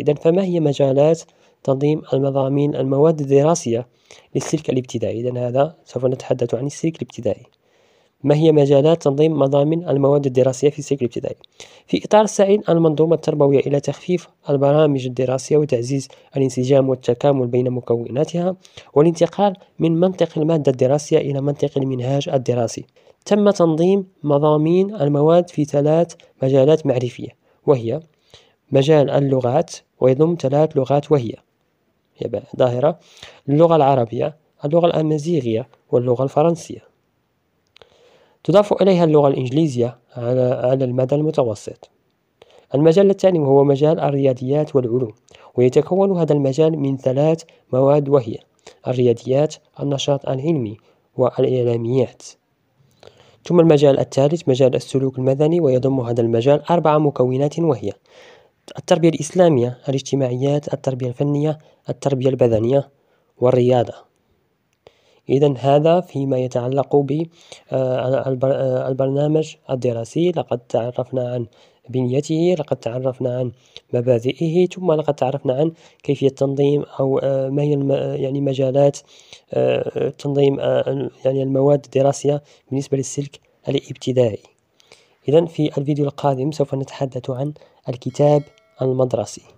إذا فما هي مجالات تنظيم المضامين المواد الدراسية للسلك الابتدائي إذا هذا سوف نتحدث عن السلك الابتدائي ما هي مجالات تنظيم مضامين المواد الدراسية في السلك الابتدائي في إطار سعي المنظومة التربوية إلى تخفيف البرامج الدراسية وتعزيز الانسجام والتكامل بين مكوناتها والانتقال من منطق المادة الدراسية إلى منطق المنهاج الدراسي تم تنظيم مضامين المواد في ثلاث مجالات معرفية وهي مجال اللغات ويضم ثلاث لغات وهي ظاهرة اللغة العربية اللغة الأمازيغية واللغة الفرنسية تضاف إليها اللغة الإنجليزية على المدى المتوسط المجال الثاني هو مجال الرياضيات والعلوم ويتكون هذا المجال من ثلاث مواد وهي الرياضيات النشاط العلمي والإعلاميات ثم المجال الثالث مجال السلوك المدني ويضم هذا المجال أربع مكونات وهي التربية الإسلامية الاجتماعيات التربية الفنية التربية البدنية والرياضة إذا هذا فيما يتعلق بالبرنامج آه، آه، الدراسي لقد تعرفنا عن بنيته لقد تعرفنا عن مبادئه ثم لقد تعرفنا عن كيفية تنظيم أو آه، ما هي يعني مجالات تنظيم يعني المواد الدراسية بالنسبة للسلك الابتدائي إذا في الفيديو القادم سوف نتحدث عن الكتاب المدرسي